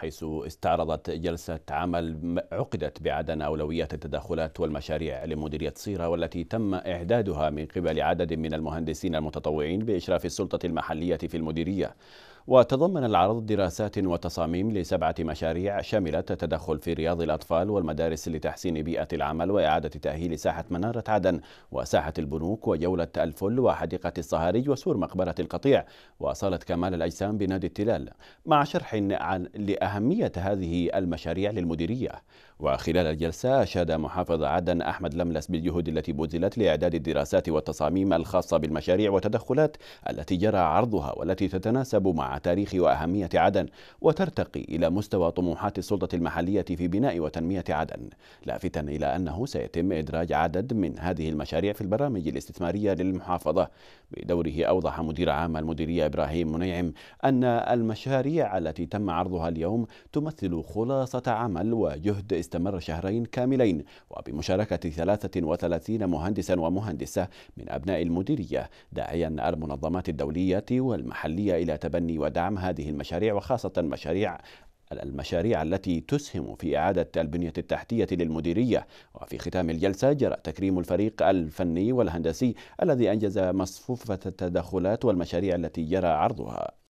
حيث استعرضت جلسة عمل عقدت بعدن أولويات التدخلات والمشاريع لمديرية صيرة والتي تم إعدادها من قبل عدد من المهندسين المتطوعين بإشراف السلطة المحلية في المديرية وتضمن العرض دراسات وتصاميم لسبعة مشاريع شملت التدخل في رياض الأطفال والمدارس لتحسين بيئة العمل وإعادة تأهيل ساحة منارة عدن وساحة البنوك وجولة الفل وحديقة الصهاريج وسور مقبرة القطيع وصالة كمال الأجسام بنادي التلال مع شرح عن لأهمية هذه المشاريع للمديرية وخلال الجلسة أشاد محافظ عدن أحمد لملس بالجهود التي بذلت لإعداد الدراسات والتصاميم الخاصة بالمشاريع والتدخلات التي جرى عرضها والتي تتناسب مع تاريخ وأهمية عدن وترتقي إلى مستوى طموحات السلطة المحلية في بناء وتنمية عدن لافتا إلى أنه سيتم إدراج عدد من هذه المشاريع في البرامج الاستثمارية للمحافظة بدوره أوضح مدير عام المديرية إبراهيم منيعم أن المشاريع التي تم عرضها اليوم تمثل خلاصة عمل وجهد استمر شهرين كاملين وبمشاركة 33 مهندسا ومهندسة من أبناء المديرية داعيا المنظمات الدولية والمحلية إلى تبني ودعم هذه المشاريع وخاصة مشاريع المشاريع التي تسهم في إعادة البنية التحتية للمديرية وفي ختام الجلسة جرى تكريم الفريق الفني والهندسي الذي أنجز مصفوفة التدخلات والمشاريع التي جرى عرضها